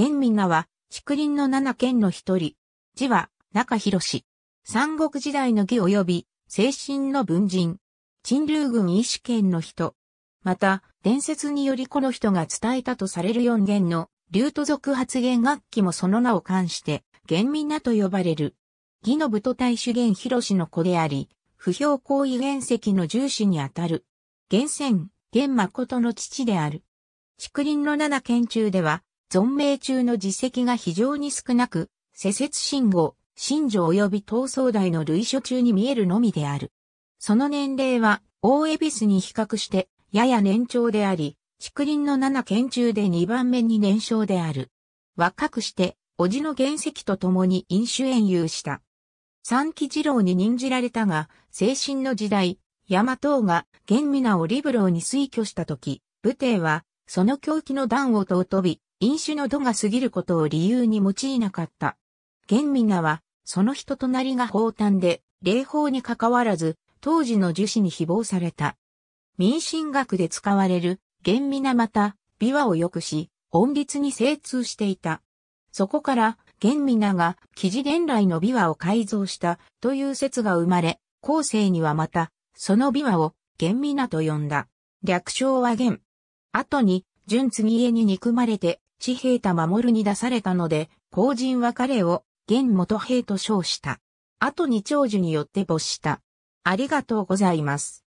玄民名は、竹林の七県の一人。字は、中広氏。三国時代の義及び、精神の文人。陳流軍医師県の人。また、伝説によりこの人が伝えたとされる四弦の、竜都族発言楽器もその名を冠して、玄美名と呼ばれる。義の武都大主元広氏の子であり、不評行為原石の重視にあたる。源泉、源誠の父である。竹林の七県中では、存命中の実績が非常に少なく、施設信号、信条及び闘争台の類書中に見えるのみである。その年齢は、大恵比寿に比較して、やや年長であり、竹林の7県中で2番目に年少である。若くして、叔父の原石と共に飲酒演遊した。三木次郎に任じられたが、精神の時代、山東が玄名をリブローに推挙した時、武帝は、その狂気の段を尊び、飲酒の度が過ぎることを理由に用いなかった。玄美奈は、その人となりが放端で、霊法に関わらず、当時の樹脂に誹謗された。民進学で使われる、玄美奈また、琵琶を良くし、音律に精通していた。そこから、玄美奈が、記事伝来の琵琶を改造した、という説が生まれ、後世にはまた、その琵琶を、玄美奈と呼んだ。略称は玄。後に、純次家に憎まれて、地平太守に出されたので、後人は彼を、元元兵と称した。後に長寿によって没した。ありがとうございます。